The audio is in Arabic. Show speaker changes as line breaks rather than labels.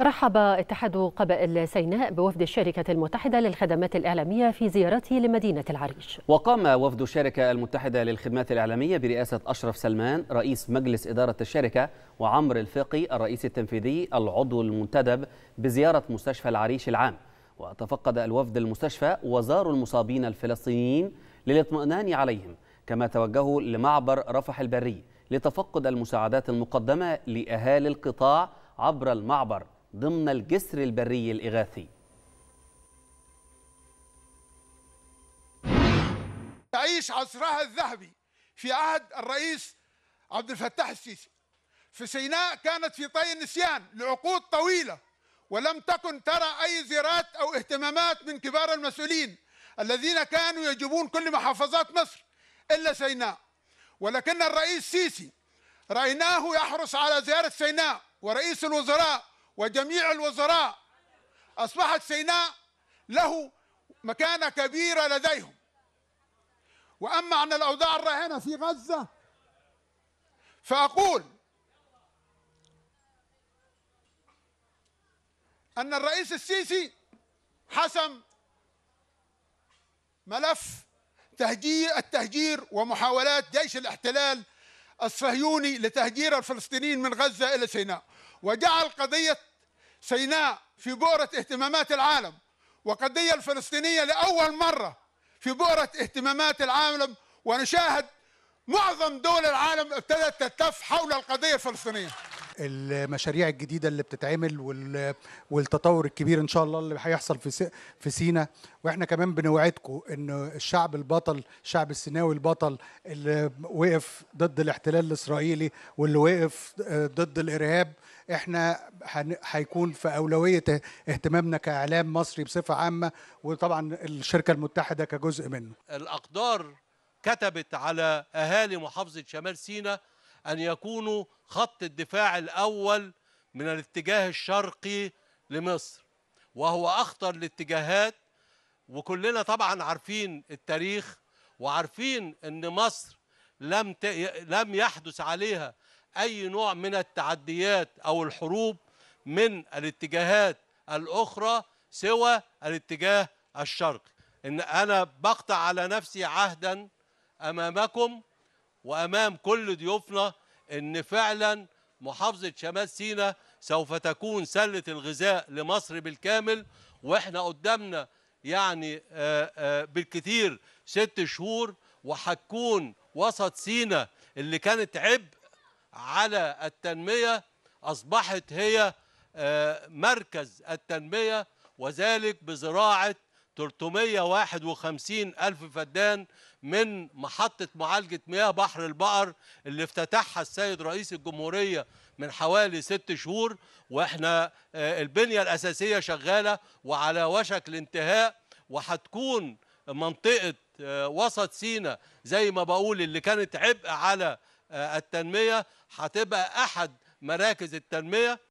رحب اتحاد قبائل سيناء بوفد الشركة المتحدة للخدمات الإعلامية في زيارته لمدينة العريش وقام وفد الشركة المتحدة للخدمات الإعلامية برئاسة أشرف سلمان رئيس مجلس إدارة الشركة وعمر الفقي الرئيس التنفيذي العضو المنتدب بزيارة مستشفى العريش العام وتفقد الوفد المستشفى وزاروا المصابين الفلسطينيين للاطمئنان عليهم كما توجهوا لمعبر رفح البري لتفقد المساعدات المقدمة لأهالي القطاع عبر المعبر ضمن الجسر البري الإغاثي
تعيش عصرها الذهبي في عهد الرئيس عبد الفتاح السيسي في سيناء كانت في طي النسيان لعقود طويلة ولم تكن ترى أي زيارات أو اهتمامات من كبار المسؤولين الذين كانوا يجبون كل محافظات مصر إلا سيناء ولكن الرئيس السيسي رأيناه يحرص على زيارة سيناء ورئيس الوزراء وجميع الوزراء أصبحت سيناء له مكانة كبيرة لديهم وأما عن الأوضاع الراهنة في غزة فأقول أن الرئيس السيسي حسم ملف تهجير التهجير ومحاولات جيش الاحتلال الصهيوني لتهجير الفلسطينيين من غزة إلى سيناء وجعل قضية سيناء في بؤرة اهتمامات العالم وقضية الفلسطينية لأول مرة في بؤرة اهتمامات العالم ونشاهد معظم دول العالم ابتدت تلتف حول القضية الفلسطينية
المشاريع الجديده اللي بتتعمل والتطور الكبير ان شاء الله اللي هيحصل في في سينا واحنا كمان بنوعدكم ان الشعب البطل الشعب السيناوي البطل اللي وقف ضد الاحتلال الاسرائيلي واللي وقف آه، ضد الارهاب احنا هيكون في اولويه اه-، اهتمامنا كاعلام مصري بصفه عامه وطبعا الشركه المتحده كجزء منه
الاقدار كتبت على اهالي محافظه شمال سيناء أن يكونوا خط الدفاع الأول من الاتجاه الشرقي لمصر وهو أخطر الاتجاهات وكلنا طبعا عارفين التاريخ وعارفين أن مصر لم ت... لم يحدث عليها أي نوع من التعديات أو الحروب من الاتجاهات الأخرى سوى الاتجاه الشرقي إن أنا بقطع على نفسي عهدا أمامكم وامام كل ضيوفنا ان فعلا محافظه شمال سينا سوف تكون سله الغذاء لمصر بالكامل واحنا قدامنا يعني آه، آه، بالكثير ست شهور وهتكون وسط سينا اللي كانت عبء على التنميه اصبحت هي آه، مركز التنميه وذلك بزراعه 351 ألف فدان من محطة معالجة مياه بحر البقر اللي افتتحها السيد رئيس الجمهورية من حوالي ست شهور وإحنا آه، البنية الأساسية شغالة وعلى وشك الانتهاء وهتكون منطقة آه، وسط سينا زي ما بقول اللي كانت عبء على آه، التنمية هتبقى أحد مراكز التنمية